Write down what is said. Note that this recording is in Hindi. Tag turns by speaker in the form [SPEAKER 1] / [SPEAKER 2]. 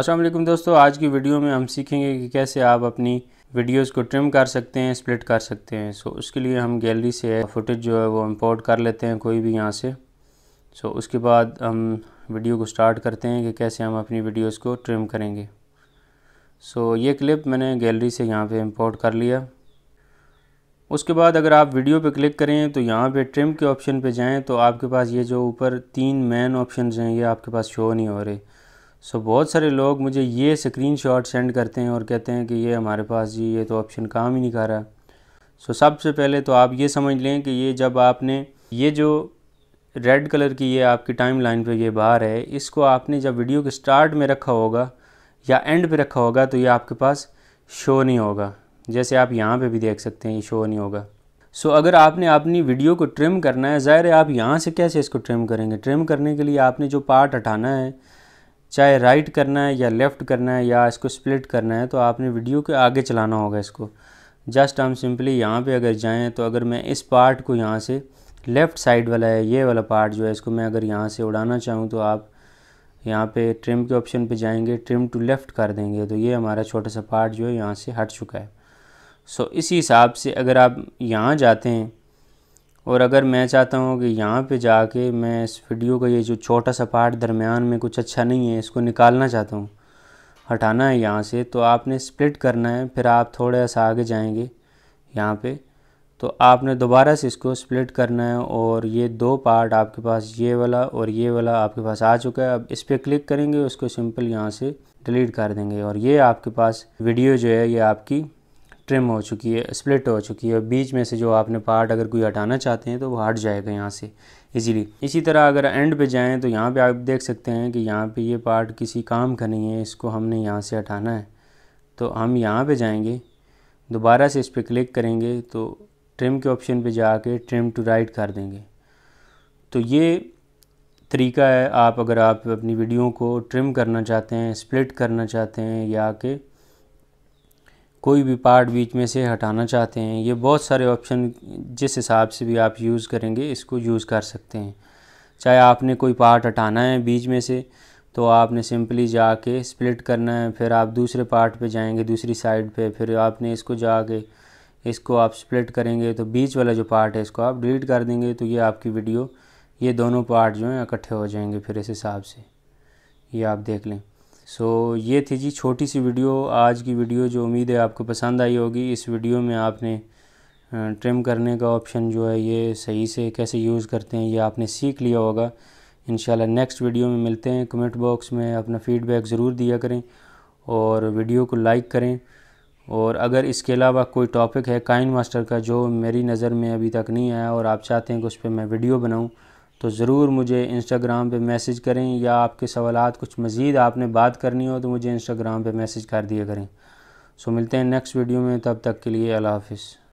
[SPEAKER 1] अस्सलाम वालेकुम दोस्तों आज की वीडियो में हम सीखेंगे कि कैसे आप अपनी वीडियोस को ट्रिम कर सकते हैं स्प्लिट कर सकते हैं सो उसके लिए हम गैलरी से फुटेज जो है वो इंपोर्ट कर लेते हैं कोई भी यहाँ से सो उसके बाद हम वीडियो को स्टार्ट करते हैं कि कैसे हम अपनी वीडियोज़ को ट्रिम करेंगे सो ये क्लिप मैंने गैलरी से यहाँ पर इम्पोर्ट कर लिया उसके बाद अगर आप वीडियो पे क्लिक करें तो यहाँ पे ट्रिम के ऑप्शन पे जाएं तो आपके पास ये जो ऊपर तीन मेन ऑप्शन हैं ये आपके पास शो नहीं हो रहे सो so, बहुत सारे लोग मुझे ये शॉट सेंड करते हैं और कहते हैं कि ये हमारे पास जी ये तो ऑप्शन काम ही नहीं कर रहा सो so, सबसे पहले तो आप ये समझ लें कि ये जब आपने ये जो रेड कलर की ये आपकी टाइम लाइन पर ये बाहर है इसको आपने जब वीडियो के स्टार्ट में रखा होगा या एंड पे रखा होगा तो ये आपके पास शो नहीं होगा जैसे आप यहाँ पे भी देख सकते हैं ये शो नहीं होगा सो so, अगर आपने अपनी वीडियो को ट्रिम करना है ज़ाहिर है आप यहाँ से कैसे इसको ट्रिम करेंगे ट्रिम करने के लिए आपने जो पार्ट हटाना है चाहे राइट करना है या लेफ़्ट करना है या इसको स्प्लिट करना है तो आपने वीडियो के आगे चलाना होगा इसको जस्ट हम सिंपली यहाँ पे अगर जाएँ तो अगर मैं इस पार्ट को यहाँ से लेफ़्ट साइड वाला है ये वाला पार्ट जो है इसको मैं अगर यहाँ से उड़ाना चाहूँ तो आप यहाँ पे ट्रिम के ऑप्शन पे जाएंगे ट्रिम टू लेफ़्ट कर देंगे तो ये हमारा छोटा सा पार्ट जो है यहाँ से हट चुका है सो so, इसी हिसाब से अगर आप यहाँ जाते हैं और अगर मैं चाहता हूँ कि यहाँ पे जाके मैं इस वीडियो का ये जो छोटा सा पार्ट दरमियान में कुछ अच्छा नहीं है इसको निकालना चाहता हूँ हटाना है यहाँ से तो आपने स्प्लिट करना है फिर आप थोड़ा सा आगे जाएंगे यहाँ पे तो आपने दोबारा से इसको स्प्लिट करना है और ये दो पार्ट आपके पास ये वाला और ये वाला आपके पास आ चुका है अब इस पर क्लिक करेंगे उसको सिंपल यहाँ से डिलीट कर देंगे और ये आपके पास वीडियो जो है ये आपकी ट्रिम हो चुकी है स्प्लिट हो चुकी है बीच में से जो आपने पार्ट अगर कोई हटाना चाहते हैं तो वो हट जाएगा यहाँ से इजीली इसी तरह अगर एंड पे जाएं तो यहाँ पे आप देख सकते हैं कि यहाँ पे ये पार्ट किसी काम का नहीं है इसको हमने यहाँ से हटाना है तो हम यहाँ पे जाएंगे दोबारा से इस पर क्लिक करेंगे तो ट्रिम के ऑप्शन पर जा ट्रिम टू राइट कर देंगे तो ये तरीका है आप अगर आप अपनी वीडियो को ट्रिम करना चाहते हैं स्प्लिट करना चाहते हैं या कि कोई भी पार्ट बीच में से हटाना चाहते हैं ये बहुत सारे ऑप्शन जिस हिसाब से भी आप यूज़ करेंगे इसको यूज़ कर सकते हैं चाहे आपने कोई पार्ट हटाना है बीच में से तो आपने सिंपली जाके स्प्लिट करना है फिर आप दूसरे पार्ट पे जाएंगे दूसरी साइड पे फिर आपने इसको जाके इसको आप स्प्लिट करेंगे तो बीच वाला जो पार्ट है इसको आप डिलीट कर देंगे तो ये आपकी वीडियो ये दोनों पार्ट जो हैं इकट्ठे हो जाएंगे फिर इस हिसाब से ये आप देख लें सो so, ये थी जी छोटी सी वीडियो आज की वीडियो जो उम्मीद है आपको पसंद आई होगी इस वीडियो में आपने ट्रिम करने का ऑप्शन जो है ये सही से कैसे यूज़ करते हैं ये आपने सीख लिया होगा इन नेक्स्ट वीडियो में मिलते हैं कमेंट बॉक्स में अपना फ़ीडबैक ज़रूर दिया करें और वीडियो को लाइक करें और अगर इसके अलावा कोई टॉपिक है काइन मास्टर का जो मेरी नज़र में अभी तक नहीं आया और आप चाहते हैं कि उस पर मैं वीडियो बनाऊँ तो ज़रूर मुझे इंस्टाग्राम पे मैसेज करें या आपके सवाल कुछ मज़ीद आपने बात करनी हो तो मुझे इंस्टाग्राम पे मैसेज कर दिया करें सो मिलते हैं नेक्स्ट वीडियो में तब तक के लिए अल्लाह हाफिज़